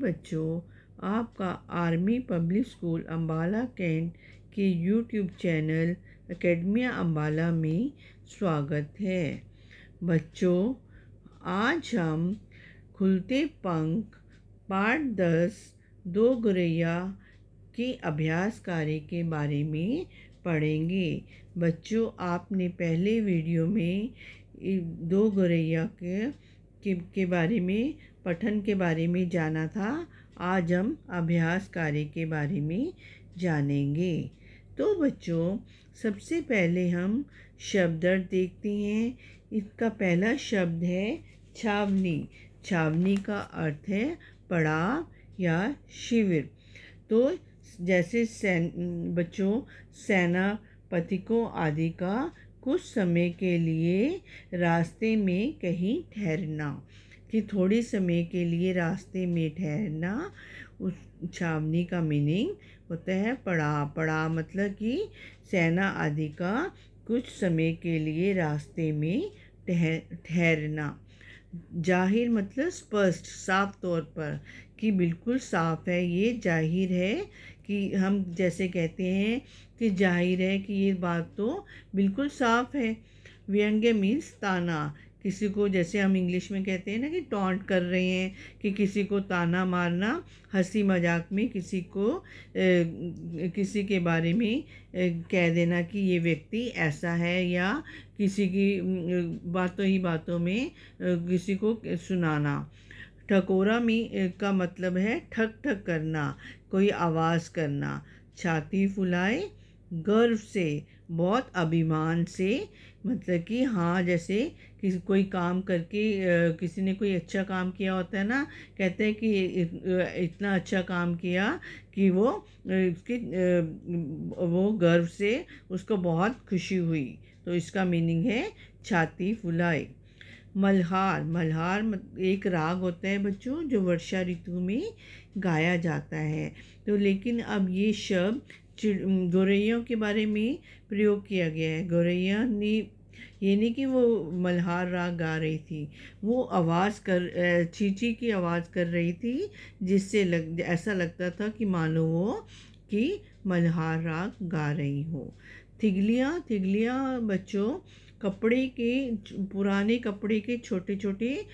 बच्चों आपका army public school Ambala cantt के यूट्यूब चैनल अकेडमिया अम्बाला में स्वागत है बच्चों आज हम खुलते पंख पार्ट दस दो गुरैया के अभ्यास कार्य के बारे में पढ़ेंगे बच्चों आपने पहले वीडियो में दो गुरैया के के, के बारे में पठन के बारे में जाना था आज हम अभ्यास कार्य के बारे में जानेंगे तो बच्चों सबसे पहले हम शब्द देखते हैं इसका पहला शब्द है छावनी छावनी का अर्थ है पड़ाव या शिविर तो जैसे सैन बच्चों सेनापतिकों आदि का कुछ समय के लिए रास्ते में कहीं ठहरना कि थोड़े समय के लिए रास्ते में ठहरना उस छावनी का मीनिंग होता है पड़ा पड़ा मतलब कि सेना आदि का कुछ समय के लिए रास्ते में ठहरना जाहिर मतलब स्पष्ट साफ तौर पर कि बिल्कुल साफ है ये जाहिर है कि हम जैसे कहते हैं कि जाहिर है कि ये बात तो बिल्कुल साफ है व्यंग्य मीन्स ताना किसी को जैसे हम इंग्लिश में कहते हैं ना कि टॉन्ट कर रहे हैं कि किसी को ताना मारना हंसी मजाक में किसी को ए, किसी के बारे में ए, कह देना कि ये व्यक्ति ऐसा है या किसी की बातों ही बातों में किसी को सुनाना ठकोरा में का मतलब है ठक ठक करना कोई आवाज़ करना छाती फुलाए गर्व से बहुत अभिमान से मतलब कि हाँ जैसे किसी कोई काम करके किसी ने कोई अच्छा काम किया होता है ना कहते हैं कि इतना अच्छा काम किया कि वो उसकी वो गर्व से उसको बहुत खुशी हुई तो इसका मीनिंग है छाती फुलाई मल्हार मल्हार एक राग होता है बच्चों जो वर्षा ऋतु में गाया जाता है तो लेकिन अब ये शब्द गौरैयों के बारे में प्रयोग किया गया है गौरैया ने ये नहीं कि वो मल्हार राग गा रही थी वो आवाज़ कर चीची की आवाज़ कर रही थी जिससे लग ऐसा लगता था कि मानो वो कि मल्हार राग गा रही हो थिगलियाँ थिगलियाँ बच्चों कपड़े के पुराने कपड़े के छोटे छोटे